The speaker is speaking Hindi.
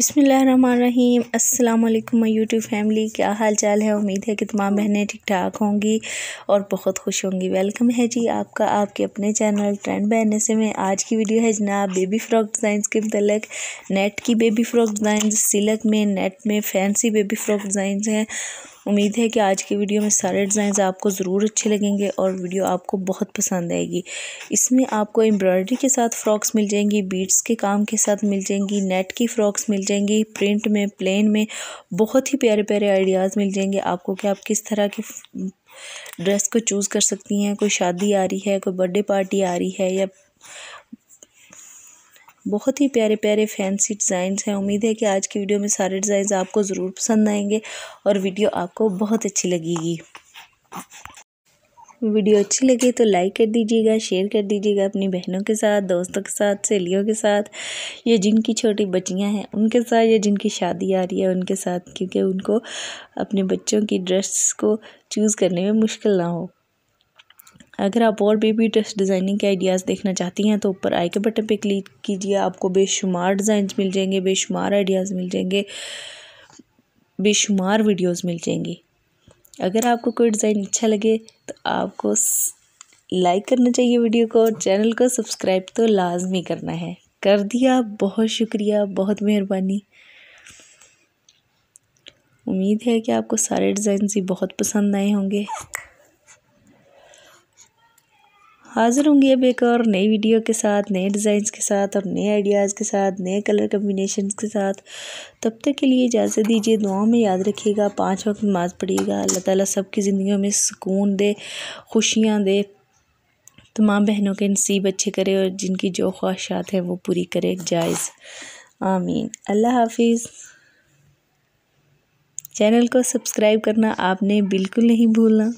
बिसमीम अस्सलाम वालेकुम यूट्यूब फैमिली क्या हाल चाल है उम्मीद है कि तमाम बहनें ठीक ठाक होंगी और बहुत खुश होंगी वेलकम है जी आपका आपके अपने चैनल ट्रेंड बहने से मैं आज की वीडियो है जनाब बेबी फ़्रॉक डिज़ाइंस के मतलब नेट की बेबी फ़्रॉक डिज़ाइन सिलक में नेट में फैंसी बेबी फ़्रॉक डिज़ाइन हैं उम्मीद है कि आज की वीडियो में सारे डिज़ाइन आपको ज़रूर अच्छे लगेंगे और वीडियो आपको बहुत पसंद आएगी इसमें आपको एम्ब्रॉयडरी के साथ फ़्रॉक्स मिल जाएंगी बीट्स के काम के साथ मिल जाएंगी नेट की फ़्रॉक्स मिल जाएंगी प्रिंट में प्लेन में बहुत ही प्यारे प्यारे आइडियाज़ मिल जाएंगे आपको कि आप किस तरह की ड्रेस को चूज़ कर सकती हैं कोई शादी आ रही है कोई बर्थडे पार्टी आ रही है या बहुत ही प्यारे प्यारे फैंसी डिज़ाइंस हैं उम्मीद है कि आज की वीडियो में सारे डिज़ाइंस आपको ज़रूर पसंद आएंगे और वीडियो आपको बहुत अच्छी लगेगी वीडियो अच्छी लगे तो लाइक कर दीजिएगा शेयर कर दीजिएगा अपनी बहनों के साथ दोस्तों के साथ सहेलियों के साथ या जिनकी छोटी बच्चियां हैं उनके साथ या जिनकी शादी आ रही है उनके साथ क्योंकि उनको अपने बच्चों की ड्रेस को चूज़ करने में मुश्किल ना हो अगर आप और बेबी ड्रेस डिज़ाइनिंग के आइडियाज़ देखना चाहती हैं तो ऊपर आई के बटन पे क्लिक कीजिए आपको बेशुमार डिज़ाइन मिल जाएंगे बेशुमार आइडियाज़ मिल जाएंगे बेशुमार वीडियोज़ मिल जाएंगी अगर आपको कोई डिज़ाइन अच्छा लगे तो आपको लाइक करना चाहिए वीडियो को और चैनल को सब्सक्राइब तो लाजमी करना है कर दिया बहुत शुक्रिया बहुत मेहरबानी उम्मीद है कि आपको सारे डिज़ाइन ही बहुत पसंद आए होंगे हाज़िर होंगी अब एक और नई वीडियो के साथ नए डिज़ाइंस के साथ और नए आइडियाज़ के साथ नए कलर कम्बिनेशन के साथ तब तक के लिए इजाज़त दीजिए दुआ में याद रखिएगा पाँच वक्त नमाज़ पढ़िएगा अल्लाह ताला सबकी ज़िंदगी में सुकून दे खुशियाँ दे तमाम बहनों के नसीब अच्छे करे और जिनकी जो ख्वाहिशात हैं वो पूरी करे जायज़ आमीन अल्लाह हाफिज़ चैनल को सब्सक्राइब करना आपने बिल्कुल नहीं भूलना